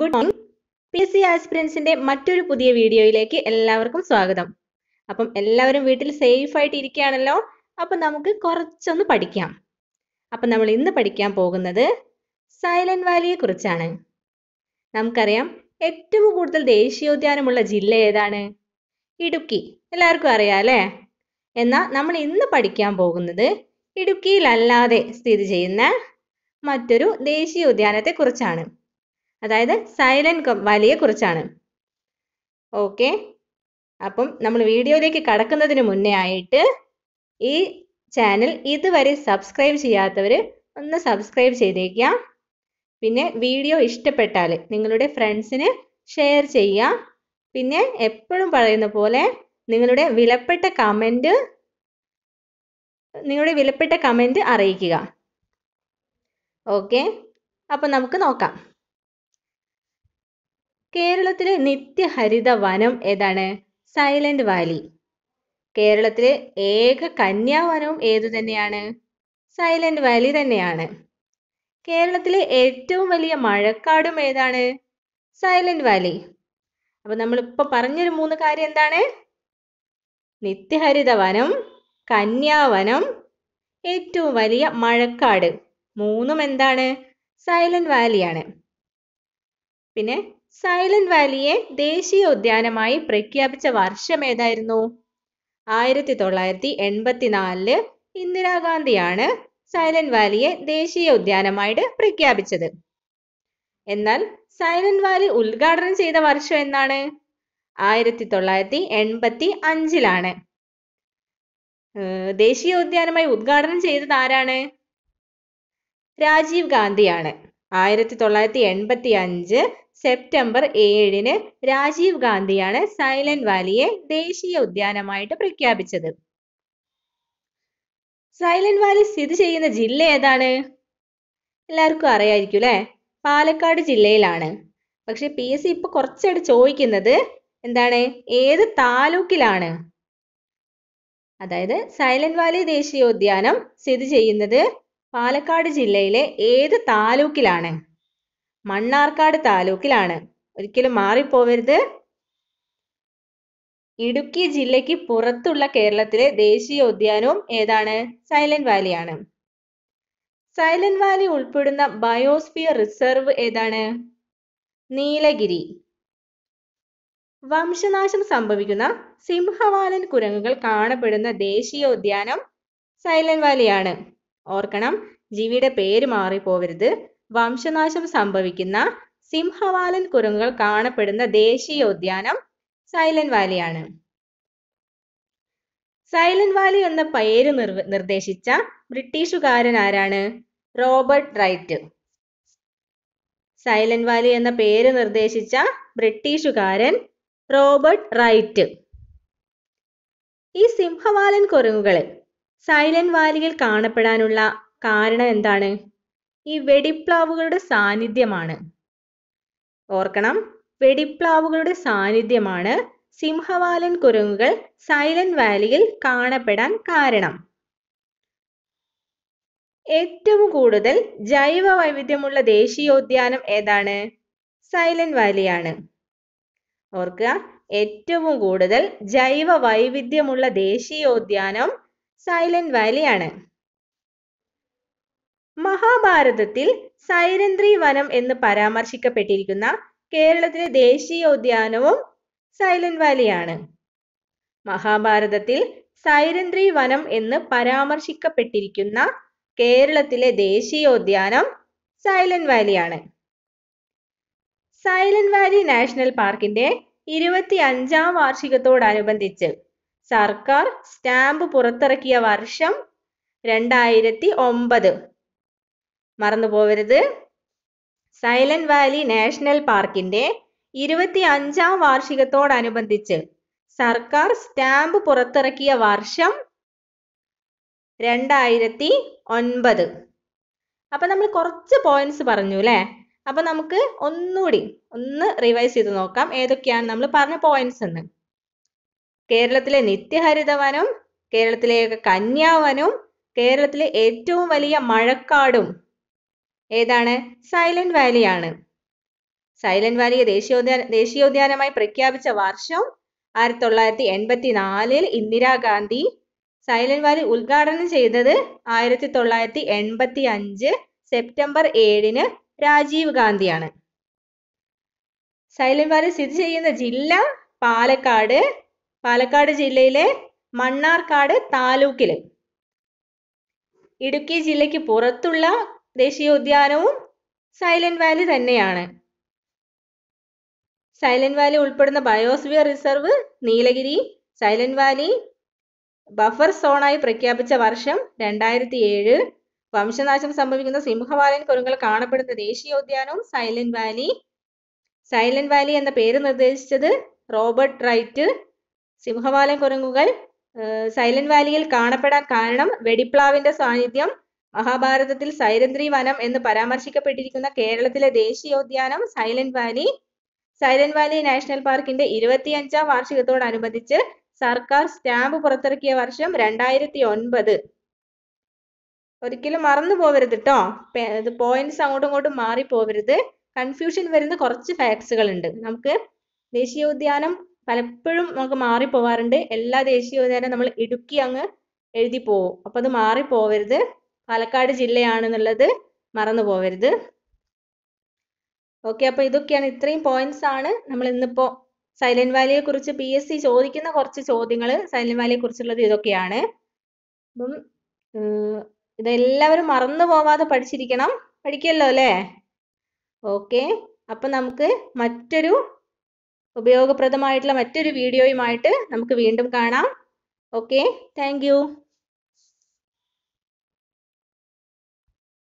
good morning P S C ആസ്പിരൻസിന്റെ മറ്റൊരു പുതിയ വീഡിയോയിലേക്ക് എല്ലാവർക്കും സ്വാഗതം അപ്പം എല്ലാവരും വീട്ടിൽ സേഫ് ആയിട്ട് ഇരിക്കുകയാണല്ലോ അപ്പൊ നമുക്ക് കുറച്ചൊന്ന് പഠിക്കാം അപ്പൊ നമ്മൾ ഇന്ന് പഠിക്കാൻ പോകുന്നത് സൈലന്റ് വാലിയെ കുറിച്ചാണ് നമുക്കറിയാം ഏറ്റവും കൂടുതൽ ദേശീയോദ്യാനമുള്ള ജില്ല ഏതാണ് ഇടുക്കി എല്ലാവർക്കും അറിയാം അല്ലേ എന്നാൽ നമ്മൾ ഇന്ന് പഠിക്കാൻ പോകുന്നത് ഇടുക്കിയിലല്ലാതെ സ്ഥിതി ചെയ്യുന്ന മറ്റൊരു ദേശീയോദ്യാനത്തെ കുറിച്ചാണ് അതായത് സൈലന്റ് വലിയ കുറിച്ചാണ് ഓക്കെ അപ്പം നമ്മൾ വീഡിയോയിലേക്ക് കടക്കുന്നതിന് മുന്നേ ആയിട്ട് ഈ ചാനൽ ഇതുവരെ സബ്സ്ക്രൈബ് ചെയ്യാത്തവർ ഒന്ന് സബ്സ്ക്രൈബ് ചെയ്തേക്കുക പിന്നെ വീഡിയോ ഇഷ്ടപ്പെട്ടാൽ നിങ്ങളുടെ ഫ്രണ്ട്സിന് ഷെയർ ചെയ്യുക പിന്നെ എപ്പോഴും പറയുന്ന പോലെ നിങ്ങളുടെ വിലപ്പെട്ട കമൻറ്റ് നിങ്ങളുടെ വിലപ്പെട്ട കമൻറ്റ് അറിയിക്കുക ഓക്കെ അപ്പം നമുക്ക് നോക്കാം കേരളത്തിലെ നിത്യഹരിത വനം ഏതാണ് സൈലന്റ് വാലി കേരളത്തിലെ ഏക കന്യാവനവും ഏതു തന്നെയാണ് സൈലന്റ് വാലി തന്നെയാണ് കേരളത്തിലെ ഏറ്റവും വലിയ മഴക്കാടും ഏതാണ് സൈലന്റ് വാലി അപ്പൊ നമ്മളിപ്പോ പറഞ്ഞൊരു മൂന്ന് കാര്യം എന്താണ് നിത്യഹരിത വനം കന്യാവനം ഏറ്റവും വലിയ മഴക്കാട് മൂന്നും എന്താണ് സൈലന്റ് വാലിയാണ് പിന്നെ സൈലന്റ് വാലിയെ ദേശീയ ഉദ്യാനമായി പ്രഖ്യാപിച്ച വർഷം ഏതായിരുന്നു ആയിരത്തി തൊള്ളായിരത്തി എൺപത്തിനാലില് ഇന്ദിരാഗാന്ധിയാണ് സൈലന്റ് വാലിയെ ദേശീയ ഉദ്യാനമായിട്ട് പ്രഖ്യാപിച്ചത് എന്നാൽ സൈലന്റ് വാലി ഉദ്ഘാടനം ചെയ്ത വർഷം എന്നാണ് ആയിരത്തി തൊള്ളായിരത്തി എൺപത്തി അഞ്ചിലാണ് ദേശീയ ഉദ്യാനമായി ഉദ്ഘാടനം ചെയ്തത് ആരാണ് രാജീവ് ഗാന്ധിയാണ് ആയിരത്തി തൊള്ളായിരത്തി എൺപത്തി അഞ്ച് സെപ്റ്റംബർ ഏഴിന് രാജീവ് ഗാന്ധിയാണ് സൈലന്റ് വാലിയെ ദേശീയ ഉദ്യാനമായിട്ട് പ്രഖ്യാപിച്ചത് സൈലന്റ് വാലി സ്ഥിതി ചെയ്യുന്ന ജില്ല ഏതാണ് എല്ലാവർക്കും അറിയായിരിക്കും അല്ലെ പാലക്കാട് ജില്ലയിലാണ് പക്ഷെ പി എസ് സി ഇപ്പൊ കുറച്ചായിട്ട് ചോദിക്കുന്നത് എന്താണ് ഏത് താലൂക്കിലാണ് അതായത് സൈലന്റ് വാലി ദേശീയോദ്യാനം സ്ഥിതി ചെയ്യുന്നത് പാലക്കാട് ജില്ലയിലെ ഏത് താലൂക്കിലാണ് മണ്ണാർക്കാട് താലൂക്കിലാണ് ഒരിക്കലും മാറിപ്പോവരുത് ഇടുക്കി ജില്ലയ്ക്ക് പുറത്തുള്ള കേരളത്തിലെ ദേശീയ ഉദ്യാനവും ഏതാണ് സൈലന്റ് വാലിയാണ് സൈലന്റ് വാലി ഉൾപ്പെടുന്ന ബയോസ്ഫിയർ റിസർവ് ഏതാണ് നീലഗിരി വംശനാശം സംഭവിക്കുന്ന സിംഹവാലൻ കുരങ്ങുകൾ കാണപ്പെടുന്ന ദേശീയ ഉദ്യാനം സൈലന്റ് വാലിയാണ് ഓർക്കണം ജീവിയുടെ പേര് മാറിപ്പോവരുത് വംശനാശം സംഭവിക്കുന്ന സിംഹവാലൻ കുരങ്ങുകൾ കാണപ്പെടുന്ന ദേശീയോദ്യാനം സൈലന്റ് വാലിയാണ് സൈലന്റ് വാലി എന്ന പേര് നിർദ്ദേശിച്ച ബ്രിട്ടീഷുകാരൻ ആരാണ് റോബർട്ട് റൈറ്റ് സൈലന്റ് വാലി എന്ന പേര് നിർദ്ദേശിച്ച ബ്രിട്ടീഷുകാരൻ റോബർട്ട് റൈറ്റ് ഈ സിംഹവാലൻ കുരങ്ങുകൾ സൈലന്റ് വാലിയിൽ കാണപ്പെടാനുള്ള കാരണം എന്താണ് ഈ വെടിപ്ലാവുകളുടെ സാന്നിധ്യമാണ് ഓർക്കണം വെടിപ്ലാവുകളുടെ സാന്നിധ്യമാണ് സിംഹവാലൻ കുരങ്ങുകൾ സൈലന്റ് വാലിയിൽ കാണപ്പെടാൻ കാരണം ഏറ്റവും കൂടുതൽ ജൈവ വൈവിധ്യമുള്ള ദേശീയോദ്യാനം ഏതാണ് സൈലന്റ് വാലിയാണ് ഓർക്കുക ഏറ്റവും കൂടുതൽ ജൈവ വൈവിധ്യമുള്ള ദേശീയോദ്യാനം സൈലന്റ് വാലിയാണ് മഹാഭാരതത്തിൽ സൈരന്ത്രി വനം എന്ന് പരാമർശിക്കപ്പെട്ടിരിക്കുന്ന കേരളത്തിലെ ദേശീയോദ്യാനവും സൈലന്റ് വാലിയാണ് മഹാഭാരതത്തിൽ സൈരന്ത്രി വനം എന്ന് പരാമർശിക്കപ്പെട്ടിരിക്കുന്ന കേരളത്തിലെ ദേശീയോദ്യാനം സൈലന്റ് വാലിയാണ് സൈലന്റ് വാലി നാഷണൽ പാർക്കിന്റെ ഇരുപത്തി അഞ്ചാം വാർഷികത്തോടനുബന്ധിച്ച് സർക്കാർ സ്റ്റാമ്പ് പുറത്തിറക്കിയ വർഷം രണ്ടായിരത്തി ഒമ്പത് മറന്നു പോവരുത് സൈലന്റ് വാലി നാഷണൽ പാർക്കിന്റെ ഇരുപത്തി അഞ്ചാം വാർഷികത്തോടനുബന്ധിച്ച് സർക്കാർ സ്റ്റാമ്പ് പുറത്തിറക്കിയ വർഷം രണ്ടായിരത്തി ഒൻപത് അപ്പൊ നമ്മൾ കുറച്ച് പോയിന്റ്സ് പറഞ്ഞു അല്ലെ അപ്പൊ നമുക്ക് ഒന്നുകൂടി ഒന്ന് റിവൈസ് ചെയ്ത് നോക്കാം ഏതൊക്കെയാണ് നമ്മൾ പറഞ്ഞ പോയിന്റ്സ് എന്ന് കേരളത്തിലെ നിത്യഹരിതവനം കേരളത്തിലെ കന്യാവനം കേരളത്തിലെ ഏറ്റവും വലിയ മഴക്കാടും ഏതാണ് സൈലന്റ് വാലി ആണ് സൈലന്റ് വാലിയെ ദേശീയോദ്യാന ദേശീയോദ്യാനമായി പ്രഖ്യാപിച്ച വർഷം ആയിരത്തി തൊള്ളായിരത്തി എൺപത്തി നാലിൽ ഇന്ദിരാഗാന്ധി സൈലന്റ് വാലി ഉദ്ഘാടനം ചെയ്തത് ആയിരത്തി തൊള്ളായിരത്തി എൺപത്തി അഞ്ച് സെപ്റ്റംബർ ഏഴിന് രാജീവ് ഗാന്ധിയാണ് സൈലന്റ് വാലി സ്ഥിതി ചെയ്യുന്ന ജില്ല പാലക്കാട് പാലക്കാട് ജില്ലയിലെ മണ്ണാർക്കാട് താലൂക്കിൽ ഇടുക്കി ജില്ലയ്ക്ക് പുറത്തുള്ള ദേശീയോദ്യാനവും സൈലന്റ് വാലി തന്നെയാണ് സൈലന്റ് വാലി ഉൾപ്പെടുന്ന biosphere reserve Nilgiri Silent Valley buffer സോണായി പ്രഖ്യാപിച്ച വർഷം രണ്ടായിരത്തി ഏഴ് വംശനാശം സംഭവിക്കുന്ന സിംഹവാലൻ കുരുങ്ങൾ കാണപ്പെടുന്ന ദേശീയോദ്യാനവും സൈലന്റ് വാലി സൈലന്റ് വാലി എന്ന പേര് നിർദ്ദേശിച്ചത് റോബർട്ട് റൈറ്റ് സിംഹവാലൻ കുരങ്ങുകൾ സൈലന്റ് വാലിയിൽ കാണപ്പെടാൻ കാരണം വെടിപ്ലാവിന്റെ സാന്നിധ്യം മഹാഭാരതത്തിൽ സൈലന്ത്രി വനം എന്ന് പരാമർശിക്കപ്പെട്ടിരിക്കുന്ന കേരളത്തിലെ ദേശീയോദ്യാനം Silent Valley Silent Valley national പാർക്കിന്റെ ഇരുപത്തിയഞ്ചാം വാർഷികത്തോടനുബന്ധിച്ച് സർക്കാർ സ്റ്റാമ്പ് പുറത്തിറക്കിയ വർഷം രണ്ടായിരത്തി ഒൻപത് ഒരിക്കലും മറന്നു പോവരുത് കേട്ടോ ഇത് പോയിന്റ്സ് അങ്ങോട്ടും ഇങ്ങോട്ടും മാറി പോവരുത് കൺഫ്യൂഷൻ വരുന്ന കുറച്ച് ഫാക്ട്സുകൾ ഉണ്ട് നമുക്ക് ദേശീയോദ്യാനം പലപ്പോഴും നമുക്ക് മാറി പോവാറുണ്ട് എല്ലാ ദേശീയോദ്യാനം നമ്മൾ ഇടുക്കി അങ്ങ് എഴുതി പോവും അപ്പൊ അത് മാറി പോവരുത് പാലക്കാട് ജില്ലയാണെന്നുള്ളത് മറന്നു പോവരുത് ഓക്കെ അപ്പൊ ഇതൊക്കെയാണ് ഇത്രയും പോയിന്റ്സ് ആണ് നമ്മൾ ഇന്നിപ്പോ സൈലന്റ് വാലിയെ കുറിച്ച് പി എസ് സി ചോദിക്കുന്ന കുറച്ച് ചോദ്യങ്ങൾ സൈലന്റ് വാലിയെ കുറിച്ചുള്ളത് ഇതൊക്കെയാണ് അപ്പം ഇതെല്ലാവരും മറന്നു പോവാതെ പഠിച്ചിരിക്കണം പഠിക്കല്ലോ അല്ലേ ഓക്കെ അപ്പൊ നമുക്ക് മറ്റൊരു ഉപയോഗപ്രദമായിട്ടുള്ള മറ്റൊരു വീഡിയോയുമായിട്ട് നമുക്ക് വീണ്ടും കാണാം ഓക്കെ താങ്ക്